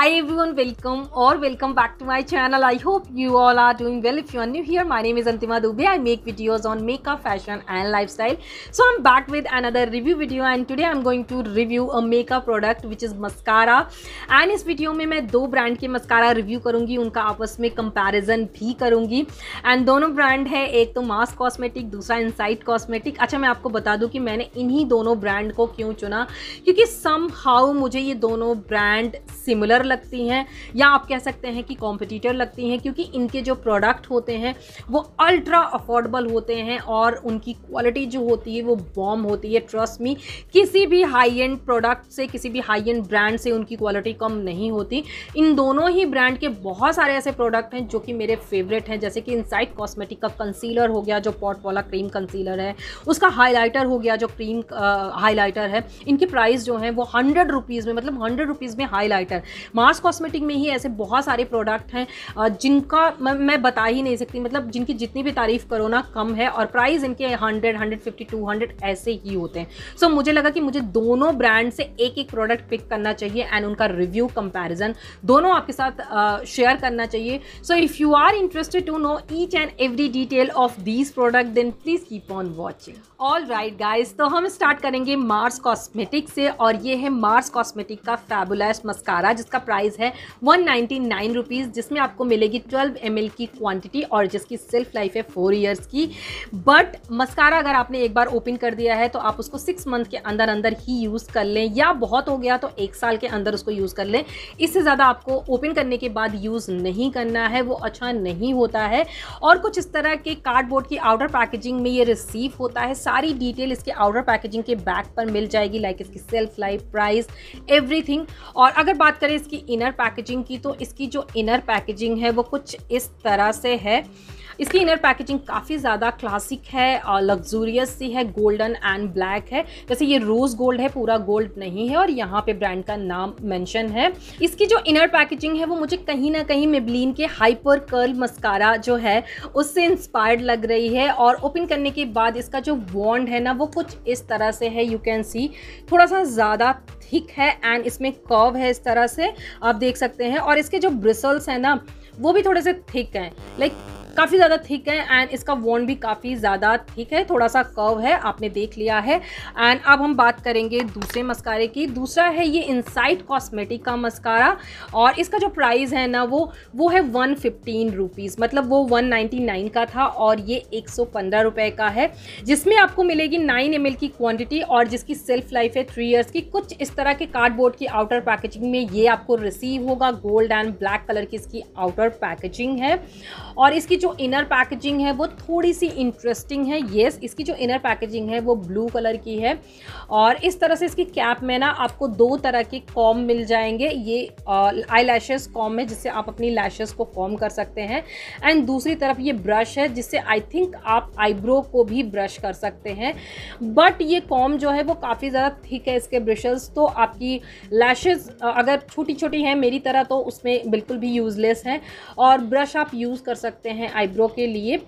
Hi everyone, welcome or welcome back to my channel. I hope you all are doing well. If you are new here, my name is Antima Dubey. I make videos on makeup, fashion and lifestyle. So I'm back with another review video and today I'm going to review a makeup product which is mascara. And इस वीडियो में मैं दो brand के mascara review करूँगी उनका आपस में comparison भी करूँगी and दोनों ब्रांड है एक तो मास कॉस्मेटिक दूसरा इनसाइट कॉस्मेटिक अच्छा मैं आपको बता दूँ कि मैंने इन्हीं दोनों ब्रांड को क्यों चुना क्योंकि सम मुझे ये दोनों ब्रांड सिमिलर लगती हैं या आप कह सकते हैं कि कॉम्पिटिटर लगती हैं क्योंकि इनके जो प्रोडक्ट होते हैं वो अल्ट्रा अफोर्डेबल होते हैं और उनकी क्वालिटी जो होती है वो बॉम होती है ट्रस्ट मी किसी भी हाई एंड प्रोडक्ट से किसी भी हाई एंड ब्रांड से उनकी क्वालिटी कम नहीं होती इन दोनों ही ब्रांड के बहुत सारे ऐसे प्रोडक्ट हैं जो कि मेरे फेवरेट हैं जैसे कि इनसाइट कॉस्मेटिक का कंसीलर हो गया जो पॉट वाला क्रीम कंसीलर है उसका हाईलाइटर हो गया जो क्रीम हाईलाइटर है इनकी प्राइस जो है वो हंड्रेड रुपीज़ में मतलब हंड्रेड रुपीज़ में हाईलाइटर मार्स कॉस्मेटिक में ही ऐसे बहुत सारे प्रोडक्ट हैं जिनका मैं बता ही नहीं सकती मतलब जिनकी जितनी भी तारीफ करो ना कम है और प्राइस इनके hundred hundred fifty to hundred ऐसे ही होते हैं सो so, मुझे लगा कि मुझे दोनों ब्रांड से एक एक प्रोडक्ट पिक करना चाहिए एंड उनका रिव्यू कंपेरिजन दोनों आपके साथ शेयर uh, करना चाहिए so if you are interested to know each and every detail of these product then please keep on watching all right guys तो हम स्टार्ट करेंगे मार्स कॉस्मेटिक से और ये है मार्स कॉस्मेटिक का फेबुलस मस्कारा जिसका प्राइस है वन नाइन्टी जिसमें आपको मिलेगी 12 एम की क्वांटिटी और जिसकी सेल्फ लाइफ है फोर ईयर्स की बट मस्कारा अगर आपने एक बार ओपन कर दिया है तो आप उसको सिक्स मंथ के अंदर अंदर ही यूज़ कर लें या बहुत हो गया तो एक साल के अंदर उसको यूज़ कर लें इससे ज़्यादा आपको ओपन करने के बाद यूज़ नहीं करना है वो अच्छा नहीं होता है और कुछ इस तरह के कार्डबोर्ड की आउटर पैकेजिंग में ये रिसीव होता है सारी डिटेल इसके आउटर पैकेजिंग के बैक पर मिल जाएगी लाइक इसकी सेल्फ लाइफ प्राइस एवरीथिंग और अगर बात करें इसकी इसकी इनर पैकेजिंग की तो इसकी जो इनर पैकेजिंग है वो कुछ इस तरह से है इसकी इनर पैकेजिंग काफ़ी ज़्यादा क्लासिक है लग्जूरियस सी है गोल्डन एंड ब्लैक है जैसे ये रोज़ गोल्ड है पूरा गोल्ड नहीं है और यहाँ पे ब्रांड का नाम मेंशन है इसकी जो इनर पैकेजिंग है वो मुझे कहीं ना कहीं मेबलिन के हाइपर कर्ल मस्कारा जो है उससे इंस्पायर्ड लग रही है और ओपन करने के बाद इसका जो वॉन्ड है ना वो कुछ इस तरह से है यू कैन सी थोड़ा सा ज़्यादा थिक है एंड इसमें कर्व है इस तरह से आप देख सकते हैं और इसके जो ब्रिसल्स हैं ना वो भी थोड़े से थिक हैं लाइक काफ़ी ज़्यादा थिक है एंड इसका वॉन भी काफ़ी ज़्यादा थिक है थोड़ा सा कर्व है आपने देख लिया है एंड अब हम बात करेंगे दूसरे मस्कारे की दूसरा है ये इनसाइट कॉस्मेटिक का मस्कारा और इसका जो प्राइस है ना वो वो है वन फिफ्टीन रुपीज़ मतलब वो वन नाइन्टी नाइन का था और ये एक सौ पंद्रह रुपये का है जिसमें आपको मिलेगी नाइन एम की क्वान्टिटी और जिसकी सेल्फ लाइफ है थ्री ईयर्स की कुछ इस तरह के कार्डबोर्ड की आउटर पैकेजिंग में ये आपको रिसीव होगा गोल्ड एंड ब्लैक कलर की इसकी आउटर पैकेजिंग है और इसकी जो जो इनर पैकेजिंग है वो थोड़ी सी इंटरेस्टिंग है येस yes, इसकी जो इनर पैकेजिंग है वो ब्लू कलर की है और इस तरह से इसकी कैप में ना आपको दो तरह के कॉम मिल जाएंगे ये आई लैशेज कॉम है जिससे आप अपनी लैशेज को कॉम कर सकते हैं एंड दूसरी तरफ ये ब्रश है जिससे आई थिंक आप आईब्रो को भी ब्रश कर सकते हैं बट ये कॉम जो है वो काफ़ी ज़्यादा थिक है इसके ब्रशेज़ तो आपकी लैशेज अगर छोटी छोटी हैं मेरी तरह तो उसमें बिल्कुल भी यूज़लेस हैं और ब्रश आप यूज़ कर सकते हैं आईब्रो के लिए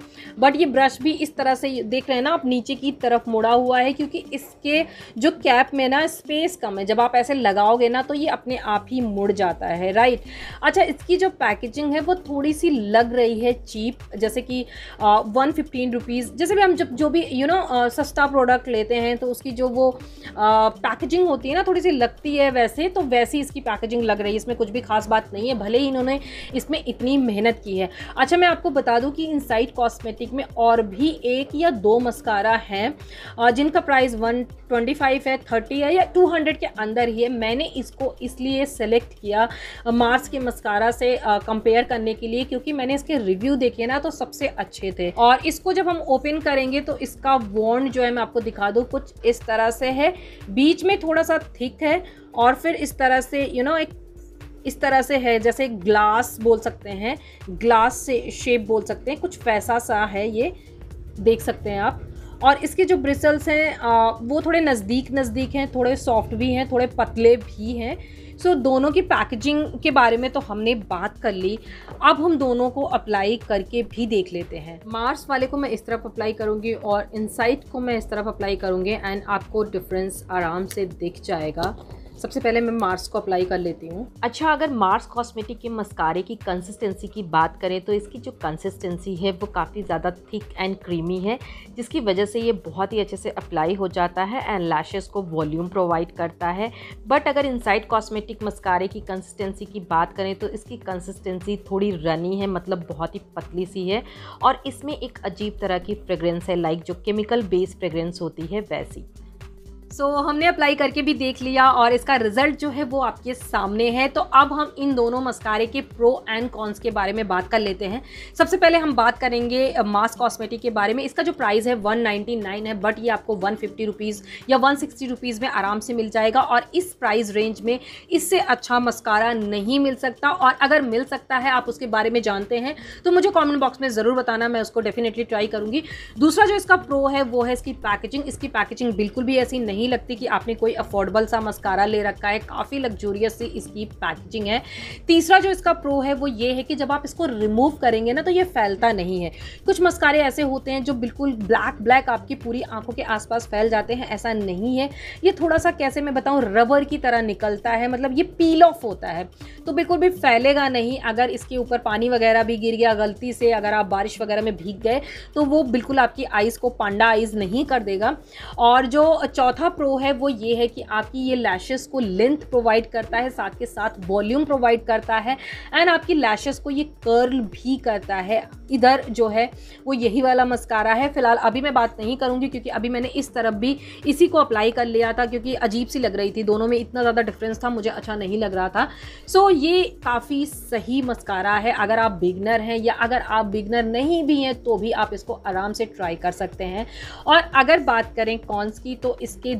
बट ये ब्रश भी इस तरह से देख रहे हैं ना आप नीचे की तरफ मुड़ा हुआ है क्योंकि इसके जो कैप में ना स्पेस कम है जब आप ऐसे लगाओगे ना तो ये अपने आप ही मुड़ जाता है राइट अच्छा इसकी जो पैकेजिंग है वो थोड़ी सी लग रही है चीप जैसे कि वन फिफ्टीन रुपीज़ जैसे भी हम जब जो भी यू you नो know, सस्ता प्रोडक्ट लेते हैं तो उसकी जो वो पैकेजिंग होती है ना थोड़ी सी लगती है वैसे तो वैसे ही इसकी पैकेजिंग लग रही है इसमें कुछ भी खास बात नहीं है भले ही इन्होंने इसमें इतनी मेहनत की है अच्छा मैं आपको बता बता दूं कि इनसाइट कॉस्मेटिक में और भी एक या दो मस्कारा हैं जिनका प्राइस 125 है 30 है या 200 के अंदर ही है मैंने इसको इसलिए सेलेक्ट किया मार्स के मस्कारा से कंपेयर करने के लिए क्योंकि मैंने इसके रिव्यू देखे ना तो सबसे अच्छे थे और इसको जब हम ओपन करेंगे तो इसका वॉन्ड जो है मैं आपको दिखा दूँ कुछ इस तरह से है बीच में थोड़ा सा थिक है और फिर इस तरह से यू you नो know, एक इस तरह से है जैसे ग्लास बोल सकते हैं ग्लास से शेप बोल सकते हैं कुछ पैसा सा है ये देख सकते हैं आप और इसके जो ब्रिसल्स हैं वो थोड़े नज़दीक नज़दीक हैं थोड़े सॉफ्ट भी हैं थोड़े पतले भी हैं सो so, दोनों की पैकेजिंग के बारे में तो हमने बात कर ली अब हम दोनों को अप्लाई करके भी देख लेते हैं मार्स वाले को मैं इस तरफ अप्लाई करूँगी और इनसाइट को मैं इस तरफ अप्लाई करूँगी एंड आपको डिफरेंस आराम से दिख जाएगा सबसे पहले मैं मार्स को अप्लाई कर लेती हूँ अच्छा अगर मार्स कॉस्मेटिक के मस्कारे की कंसिस्टेंसी की बात करें तो इसकी जो कंसिस्टेंसी है वो काफ़ी ज़्यादा थिक एंड क्रीमी है जिसकी वजह से ये बहुत ही अच्छे से अप्लाई हो जाता है एंड लैशेस को वॉल्यूम प्रोवाइड करता है बट अगर इनसाइड कॉस्मेटिक मस्कारे की कंसिस्टेंसी की बात करें तो इसकी कंसिस्टेंसी थोड़ी रनी है मतलब बहुत ही पतली सी है और इसमें एक अजीब तरह की फ्रेगरेंस है लाइक जो केमिकल बेस्ड फ्रेगरेंस होती है वैसी सो so, हमने अप्लाई करके भी देख लिया और इसका रिज़ल्ट जो है वो आपके सामने है तो अब हम इन दोनों मस्कारे के प्रो एंड कॉन्स के बारे में बात कर लेते हैं सबसे पहले हम बात करेंगे मास कॉस्मेटिक के बारे में इसका जो प्राइस है 199 है बट ये आपको 150 फिफ्टी या 160 सिक्सटी में आराम से मिल जाएगा और इस प्राइस रेंज में इससे अच्छा मस्कारा नहीं मिल सकता और अगर मिल सकता है आप उसके बारे में जानते हैं तो मुझे कॉमेंट बॉक्स में ज़रूर बताना मैं उसको डेफिनेटली ट्राई करूँगी दूसरा जो इसका प्रो है वो है इसकी पैकेजिंग इसकी पैकेजिंग बिल्कुल भी ऐसी नहीं नहीं लगती कि आपने कोई अफोर्डेबल सा मस्कारा ले रखा है काफ़ी लग्जोरियस सी इसकी पैकेजिंग है तीसरा जो इसका प्रो है वो ये है कि जब आप इसको रिमूव करेंगे ना तो ये फैलता नहीं है कुछ मस्कारे ऐसे होते हैं जो बिल्कुल ब्लैक ब्लैक आपकी पूरी आंखों के आसपास फैल जाते हैं ऐसा नहीं है ये थोड़ा सा कैसे मैं बताऊँ रबर की तरह निकलता है मतलब ये पील ऑफ होता है तो बिल्कुल भी फैलेगा नहीं अगर इसके ऊपर पानी वगैरह भी गिर गया गलती से अगर आप बारिश वगैरह में भीग गए तो वो बिल्कुल आपकी आइज़ को पांडा आइज़ नहीं कर देगा और जो चौथा प्रो है वो ये है कि आपकी ये लैशेस को लेंथ प्रोवाइड करता है साथ के साथ वॉल्यूम प्रोवाइड करता है एंड आपकी लैशेस को ये कर्ल भी करता है इधर जो है वो यही वाला मस्कारा है फिलहाल अभी मैं बात नहीं करूँगी क्योंकि अभी मैंने इस तरफ भी इसी को अप्लाई कर लिया था क्योंकि अजीब सी लग रही थी दोनों में इतना ज़्यादा डिफरेंस था मुझे अच्छा नहीं लग रहा था सो so, ये काफ़ी सही मस्कारा है अगर आप बिगनर हैं या अगर आप बिगनर नहीं भी हैं तो भी आप इसको आराम से ट्राई कर सकते हैं और अगर बात करें कॉन्स की तो इसके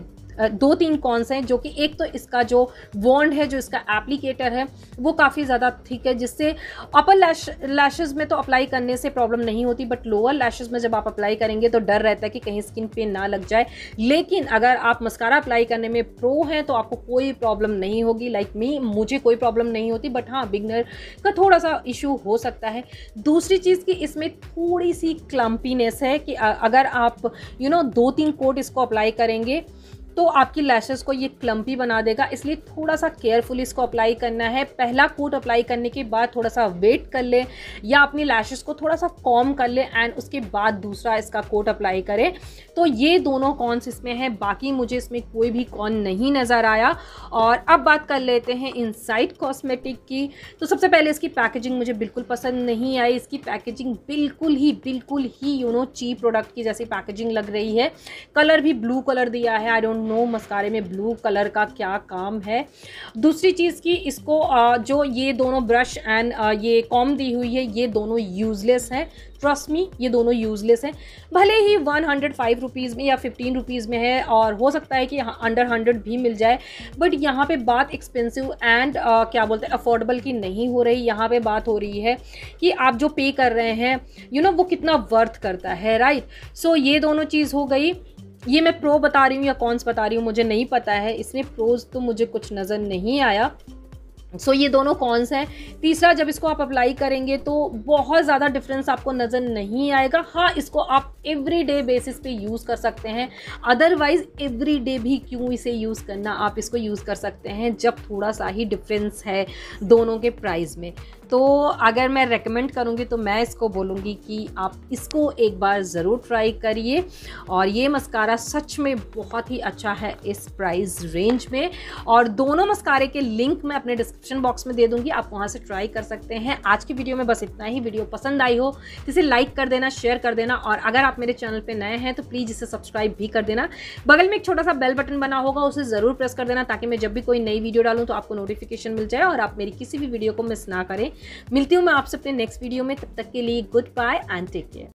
दो तीन कॉन्स हैं जो कि एक तो इसका जो वॉन्ड है जो इसका एप्लीकेटर है वो काफ़ी ज़्यादा थिक है जिससे अपर लैश लैशेज़ में तो अप्लाई करने से प्रॉब्लम नहीं होती बट लोअर लैशेज़ में जब आप अप्लाई करेंगे तो डर रहता है कि कहीं स्किन पे ना लग जाए लेकिन अगर आप मस्कारा अप्लाई करने में प्रो हैं तो आपको कोई प्रॉब्लम नहीं होगी लाइक like मी मुझे कोई प्रॉब्लम नहीं होती बट हाँ बिगनर का थोड़ा सा इशू हो सकता है दूसरी चीज़ कि इसमें थोड़ी सी क्लम्पीनेस है कि अगर आप यू you नो know, दो तीन कोट इसको अप्लाई करेंगे तो आपकी लैशेस को ये क्लम्पी बना देगा इसलिए थोड़ा सा केयरफुली इसको अप्लाई करना है पहला कोट अप्लाई करने के बाद थोड़ा सा वेट कर ले या अपनी लैशेस को थोड़ा सा कॉम कर ले एंड उसके बाद दूसरा इसका कोट अप्लाई करें तो ये दोनों कॉन्स इसमें हैं बाकी मुझे इसमें कोई भी कॉन नहीं नज़र आया और अब बात कर लेते हैं इनसाइड कॉस्मेटिक की तो सबसे पहले इसकी पैकेजिंग मुझे बिल्कुल पसंद नहीं आई इसकी पैकेजिंग बिल्कुल ही बिल्कुल ही यू नो चीप प्रोडक्ट की जैसी पैकेजिंग लग रही है कलर भी ब्लू कलर दिया है आई डोंट डोंट नो मस्कारे में ब्लू कलर का क्या काम है दूसरी चीज़ की इसको जो ये दोनों ब्रश एंड ये कॉम दी हुई है ये दोनों यूज़लेस हैं ट्रस्ट मी ये दोनों यूज़लेस हैं भले ही वन हंड्रेड फाइव रुपीज़ में या फिफ्टीन रुपीज़ में है और हो सकता है कि अंडर हंड्रेड भी मिल जाए बट यहाँ पे बात एक्सपेंसिव एंड uh, क्या बोलते हैं अफोर्डेबल की नहीं हो रही यहाँ पे बात हो रही है कि आप जो पे कर रहे हैं यू you नो know, वो कितना वर्थ करता है राइट right? सो so, ये दोनों चीज़ हो गई ये मैं प्रो बता रही हूँ या कॉन्स बता रही हूँ मुझे नहीं पता है इसमें प्रोज तो मुझे कुछ नज़र नहीं आया सो so, ये दोनों कॉन्स हैं तीसरा जब इसको आप अप्लाई करेंगे तो बहुत ज़्यादा डिफरेंस आपको नज़र नहीं आएगा हाँ इसको आप एवरी डे बेसिस पे यूज़ कर सकते हैं अदरवाइज़ एवरी डे भी क्यों इसे यूज़ करना आप इसको यूज़ कर सकते हैं जब थोड़ा सा ही डिफरेंस है दोनों के प्राइस में तो अगर मैं रेकमेंड करूँगी तो मैं इसको बोलूँगी कि आप इसको एक बार ज़रूर ट्राई करिए और ये मस्कारा सच में बहुत ही अच्छा है इस प्राइस रेंज में और दोनों मस्कारे के लिंक मैं अपने डिस्क डिस्क्रिप्शन बॉक्स में दे दूंगी आप वहाँ से ट्राई कर सकते हैं आज की वीडियो में बस इतना ही वीडियो पसंद आई हो तो इसे लाइक कर देना शेयर कर देना और अगर आप मेरे चैनल पर नए हैं तो प्लीज़ इसे सब्सक्राइब भी कर देना बगल में एक छोटा सा बेल बटन बना होगा उसे ज़रूर प्रेस कर देना ताकि मैं जब भी कोई नई वीडियो डालूँ तो आपको नोटिफिकेशन मिल जाए और आप मेरी किसी भी वीडियो को मिस ना करें मिलती हूँ मैं आपसे अपने नेक्स्ट वीडियो में तब तक के लिए goodbye and take care